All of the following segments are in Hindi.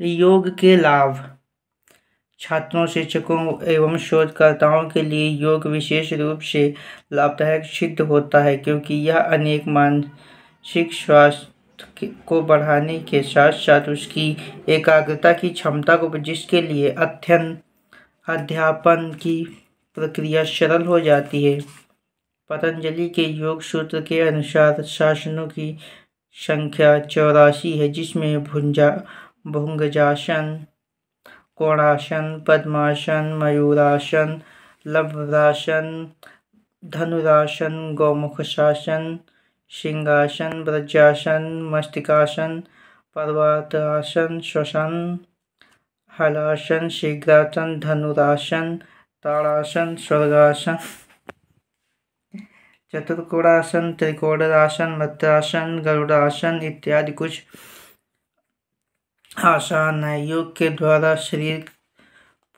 योग के लाभ छात्रों शिक्षकों एवं शोधकर्ताओं के लिए योग विशेष रूप से लाभदायक सिद्ध होता है क्योंकि यह अनेक मानसिक स्वास्थ्य को बढ़ाने के साथ साथ उसकी एकाग्रता की क्षमता को जिसके लिए अध्ययन अध्यापन की प्रक्रिया सरल हो जाती है पतंजलि के योग सूत्र के अनुसार शासनों की संख्या चौरासी है जिसमें भुंजा भुंगजासन कोणासन पद्मासन मयूरासन लभ्रासन धनुरासन गौमुखशासन सिंहासन ब्रजासन मस्तिकासन पर्वतासन श्वसन हलासन शीघ्रासन धनुरासन ताड़ासन स्वर्गासन चतुर्कोणासन त्रिकोणासन मत्रासन गरुड़ासन इत्यादि कुछ आसान है योग के द्वारा शरीर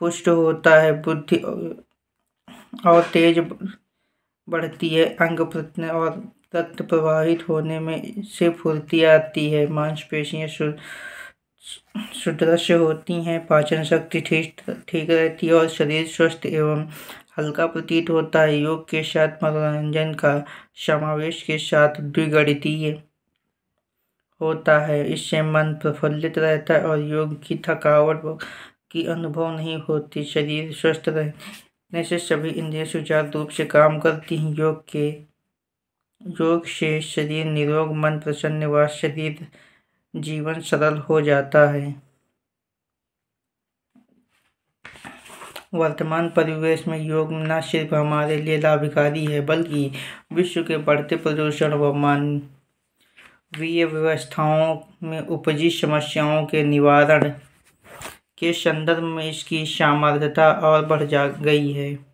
पुष्ट होता है बुद्धि और तेज बढ़ती है अंग प्रत्यय और रक्त प्रवाहित होने में से फुर्ती आती है मांसपेशियाँ सुदृश्य होती हैं पाचन शक्ति ठीक ठीक रहती है और शरीर स्वस्थ एवं हल्का प्रतीत होता है योग के साथ मनोरंजन का समावेश के साथ द्विगणितीय होता है इससे मन प्रफुल्लित रहता है और योग की थकावट की अनुभव नहीं होती शरीर स्वस्थ रहने से सभी इंद्रिय सुचारू रूप से काम करती हैं योग के योग से शरीर निरोग मन प्रसन्न व शरीर जीवन सरल हो जाता है वर्तमान परिवेश में योग न सिर्फ हमारे लिए लाभकारी है बल्कि विश्व के बढ़ते प्रदूषण व मान वित्तीय व्यवस्थाओं में उपजी समस्याओं के निवारण के संदर्भ में इसकी सामर्थ्यता और बढ़ जा गई है